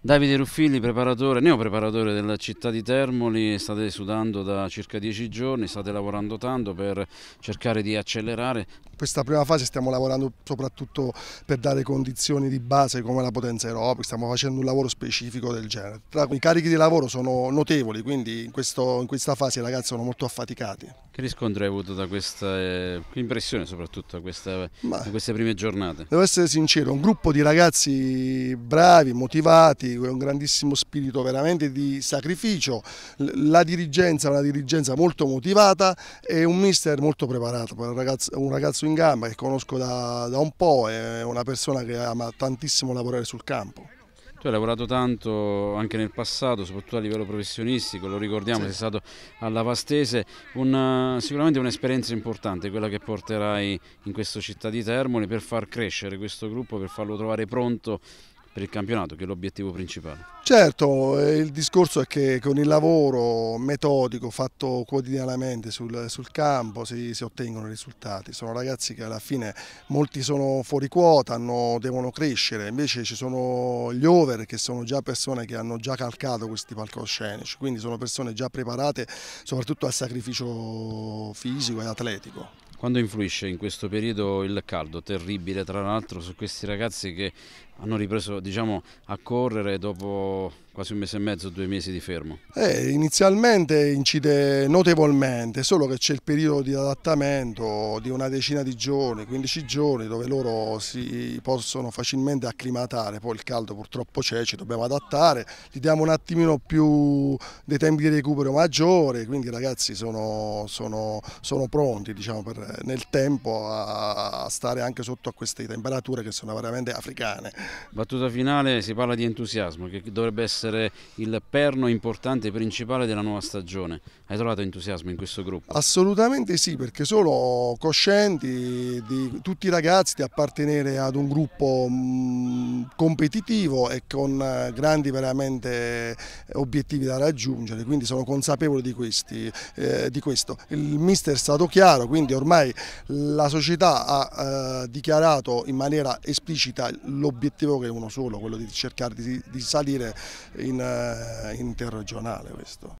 Davide Ruffilli, preparatore, neopreparatore della città di Termoli, state sudando da circa dieci giorni, state lavorando tanto per cercare di accelerare. Questa prima fase stiamo lavorando soprattutto per dare condizioni di base come la potenza aerobica, stiamo facendo un lavoro specifico del genere. I carichi di lavoro sono notevoli, quindi in, questo, in questa fase i ragazzi sono molto affaticati. Che riscontro hai avuto da questa eh, impressione soprattutto da, questa, da, queste prime giornate? Devo essere sincero, un gruppo di ragazzi bravi, motivati, con un grandissimo spirito veramente di sacrificio, la dirigenza, una dirigenza molto motivata e un mister molto preparato, un ragazzo, un ragazzo in gamba che conosco da, da un po', è una persona che ama tantissimo lavorare sul campo. Tu hai lavorato tanto anche nel passato, soprattutto a livello professionistico, lo ricordiamo, sì. sei stato alla Vastese, una, eh, sicuramente un'esperienza importante, quella che porterai in questa città di Termoli per far crescere questo gruppo, per farlo trovare pronto per il campionato, che è l'obiettivo principale. Certo, eh, il discorso è che con il lavoro metodico fatto quotidianamente sul, sul campo si, si, ottengono risultati. Sono ragazzi che alla fine molti sono fuori quota, hanno, devono crescere, invece ci sono gli over che sono già persone che hanno già calcato questi palcoscenici, quindi sono persone già preparate soprattutto al sacrificio fisico e atletico. Quando influisce in questo periodo il caldo terribile tra l'altro su questi ragazzi che hanno ripreso diciamo, a correre dopo quasi un mese e mezzo, due mesi di fermo? Eh, inizialmente incide notevolmente, solo che c'è il periodo di adattamento di una decina di giorni, 15 giorni, dove loro si possono facilmente acclimatare, poi il caldo purtroppo c'è, ci dobbiamo adattare, gli diamo un attimino più dei tempi di recupero maggiore, quindi i ragazzi sono, sono, sono pronti diciamo, per, nel tempo a, a stare anche sotto a queste temperature che sono veramente africane. Battuta finale, si parla di entusiasmo, che dovrebbe essere essere il perno importante principale della nuova stagione. Hai trovato entusiasmo in questo gruppo? Assolutamente sì, perché sono coscienti di tutti i ragazzi di appartenere ad un gruppo mm, competitivo e con eh, grandi veramente eh, obiettivi da raggiungere, quindi sono consapevoli di, questi, eh, di questo. Il mister è stato chiaro, quindi ormai la società ha eh, dichiarato in maniera esplicita l'obiettivo che è uno solo, quello di cercare di, di salire in, uh, interregionale questo.